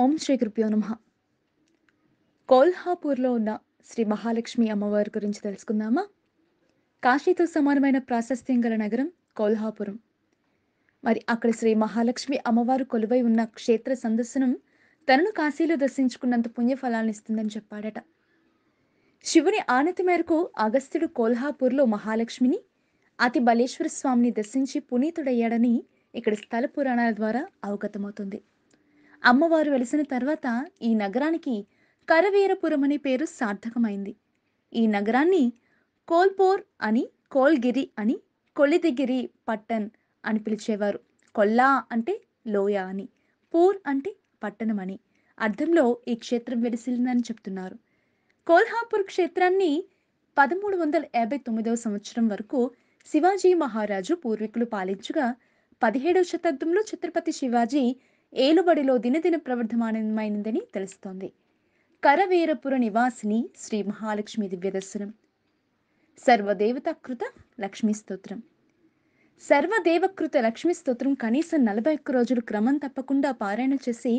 ఓం శ్రీ కృప్యో నమ కోల్హాపూర్లో ఉన్న శ్రీ మహాలక్ష్మి అమ్మవారి గురించి తెలుసుకుందామా కాశీతో సమానమైన ప్రాశస్త్యం గల నగరం కోల్హాపురం మరి అక్కడ శ్రీ మహాలక్ష్మి అమ్మవారు కొలువై ఉన్న క్షేత్ర సందర్శనం తనను కాశీలో దర్శించుకున్నంత పుణ్యఫలాన్ని ఇస్తుందని చెప్పాడట శివుని ఆనతి మేరకు అగస్త్యుడు కోల్హాపూర్లో మహాలక్ష్మిని అతి బలేశ్వర స్వామిని దర్శించి పునీతుడయ్యాడని ఇక్కడ స్థల పురాణాల ద్వారా అవగతమవుతుంది అమ్మవారు వెలిసిన తర్వాత ఈ నగరానికి కరవీరపురం అనే పేరు సార్థకమైంది ఈ నగరాన్ని కోల్పోర్ అని కోల్గిరి అని కొలిదిగిరి పట్టణ్ అని పిలిచేవారు కొల్లా అంటే లోయ అని పూర్ అంటే పట్టణం అని అర్థంలో ఈ క్షేత్రం వెలిసిందని చెప్తున్నారు కోల్హాపూర్ క్షేత్రాన్ని పదమూడు వందల యాభై తొమ్మిదవ సంవత్సరం వరకు శివాజీ మహారాజు పూర్వీకులు పాలించగా పదిహేడవ శతాబ్దంలో ఛత్రపతి శివాజీ ఏలుబడిలో దినదిన ప్రవర్ధమానమైనదని తెలుస్తోంది కరవీరపుర నివాసిని శ్రీ మహాలక్ష్మి దివ్య దర్శనం సర్వదేవతాకృత లక్ష్మీ స్తోత్రం సర్వదేవకృత లక్ష్మీ స్తోత్రం కనీసం నలభై ఒక్క రోజులు క్రమం తప్పకుండా పారాయణ చేసి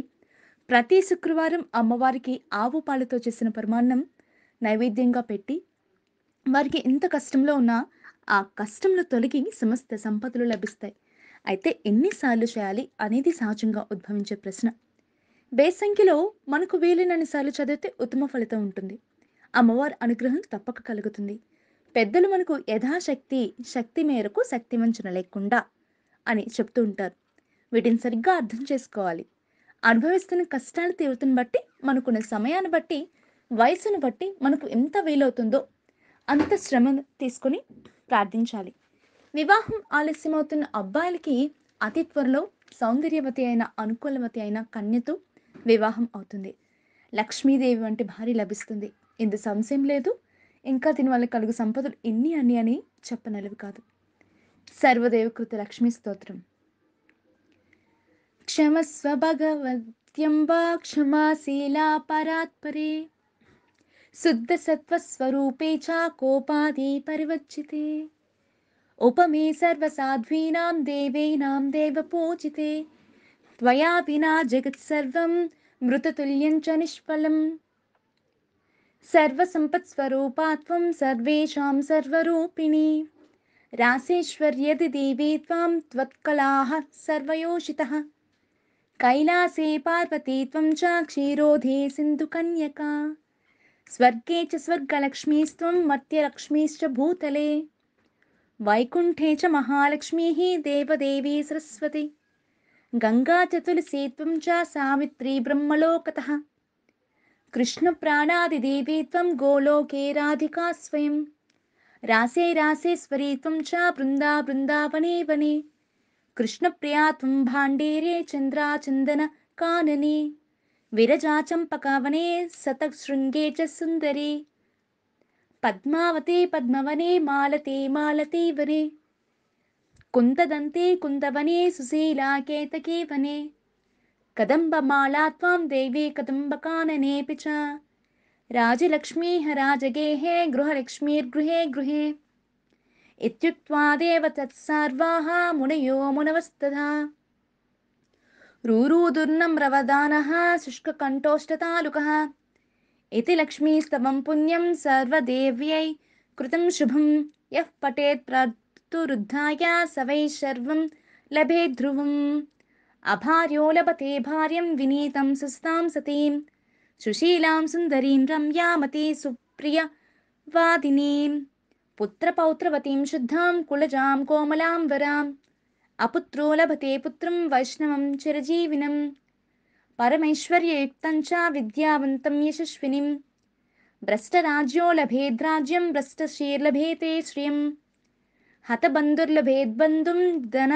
ప్రతి శుక్రవారం అమ్మవారికి ఆవు పాలతో చేసిన పరమాన్నం నైవేద్యంగా పెట్టి వారికి ఎంత కష్టంలో ఉన్నా ఆ కష్టంలో తొలగి సమస్త సంపదలు లభిస్తాయి అయితే ఎన్నిసార్లు చేయాలి అనేది సహజంగా ఉద్భవించే ప్రశ్న బేస్ సంఖ్యలో మనకు వీలైనన్ని సార్లు చదివితే ఉత్తమ ఫలితం ఉంటుంది అమ్మవారి అనుగ్రహం తప్పక కలుగుతుంది పెద్దలు మనకు యథాశక్తి శక్తి మేరకు శక్తివంచన లేకుండా అని చెప్తూ ఉంటారు వీటిని సరిగ్గా అర్థం చేసుకోవాలి అనుభవిస్తున్న కష్టాలు తీవ్రతను బట్టి మనకున్న సమయాన్ని బట్టి వయసును బట్టి మనకు ఎంత వీలవుతుందో అంత శ్రమ తీసుకొని ప్రార్థించాలి వివాహం ఆలస్యమవుతున్న అబ్బాయిలకి అతి త్వరలో సౌందర్యవతి అయిన అనుకూలవతి అయిన కన్యతో వివాహం అవుతుంది లక్ష్మీదేవి వంటి భార్య లభిస్తుంది ఇందు సంశయం లేదు ఇంకా దీని వల్ల కలుగు సంపదలు ఇన్ని అని అని చెప్పనలవి కాదు సర్వదేవకృత లక్ష్మీ స్తోత్రం క్షమస్వ భగవత్యంబా క్షమాశీలా పరాత్పరే శుద్ధ సత్వస్వరూపే చా కోపాది పరివచ్చితే ఉపమే సర్వసాధ్వీనాం దేవేనాం దేవపూజితే త్వయా వినా జగత్సర్వం మృతతుల్యం చ నిష్ఫలం సర్వసంపత్స్వరూపాత్వం సర్వేషాం సర్వరూపిణి రాసేశ్వర్యది దేవీ త్వాం త్వత్కలాహ సర్వయోషితః కైలాసే పార్వతీ త్వం చ క్షీరోధే సింధుకన్యకా స్వర్గే చ స్వర్గలక్ష్మీస్త్వం మర్త్యలక్ష్మీశ్చ భూతలే वैकुण्ठे च महालक्ष्मीः देवदेवी सरस्वती गङ्गाचतुलसीत्वं च ब्रह्मलोकतः कृष्णप्राणादिदेवी त्वं गोलोके राधिका स्वयं रासे रासे स्वरे त्वं च बृन्दा बृन्दावने वने कृष्णप्रिया त्वं भाण्डेरे विरजा चम्पकवने सतशृङ्गे च सुन्दरी పద్మావతే పద్మవనే మాలతే మాలతీవనే కుందదంతే కుందవనే సుశీలా కేతకే వనే కదంబమాలా త్వాం దేవి కదంబకాననేపి చ రాజలక్ష్మీ రాజగేహే గృహలక్ష్మీర్గృహే గృహే ఇత్యుక్త్వా దేవ తత్సర్వాः మునయో మునవస్తదా రూరుదుర్నం రవదానः శుష్కకంఠోష్టతాలుకः इति लक्ष्मीस्तवं पुण्यं सर्वदेव्यै कृतं शुभं यः पठेत् प्रातुरुद्धाया स वै सर्वं लभे ध्रुवम् अभार्यो लभते भार्यं विनीतं सुस्तां सतीं सुशीलां सुन्दरीं रम्यामती सुप्रिय वादिनीं पुत्रपौत्रवतीं शुद्धां कुलजां कोमलां वराम् अपुत्रो लभते पुत्रं वैष्णवं चिरजीविनम् పరమైశ్వర్యయుక్తంచ విద్యావంతం యశస్వినిం భ్రష్టరాజ్యో లభేద్రాజ్యం భ్రష్టశీర్లభేతే శ్రియం హతబంధుర్లభేద్బంధుం ధన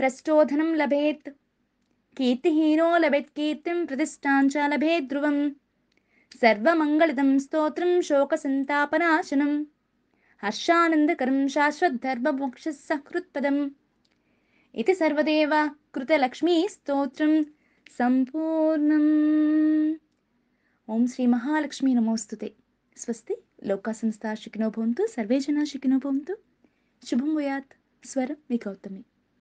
భ్రష్టోధనం లభేత్ కీర్తిహీనో లభేత్ కీర్తిం ప్రతిష్టాంచ లభేద్ ధ్రువం సర్వమంగళదం స్తోత్రం శోకసంతాపనాశనం హర్షానందకరం శాశ్వద్ధర్మమోక్ష సహృత్పదం ఇది సర్వదేవ కృతలక్ష్మీ స్తోత్రం సంపూర్ణం ఓం శ్రీ మహాలక్ష్మి నమోస్తుతే స్వస్తి లోకా సంస్థ శిఖినోభవంతు సర్వే జనా శిఖినోభవంతు శుభం భూయాత్ స్వరం మీ గౌతమి